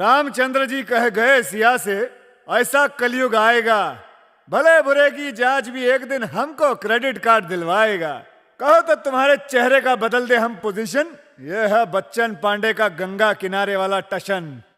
रामचंद्र जी कह गए सिया से ऐसा कलयुग आएगा भले बुरे की जांच भी एक दिन हमको क्रेडिट कार्ड दिलवाएगा कहो तो तुम्हारे चेहरे का बदल दे हम पोजीशन यह है बच्चन पांडे का गंगा किनारे वाला टशन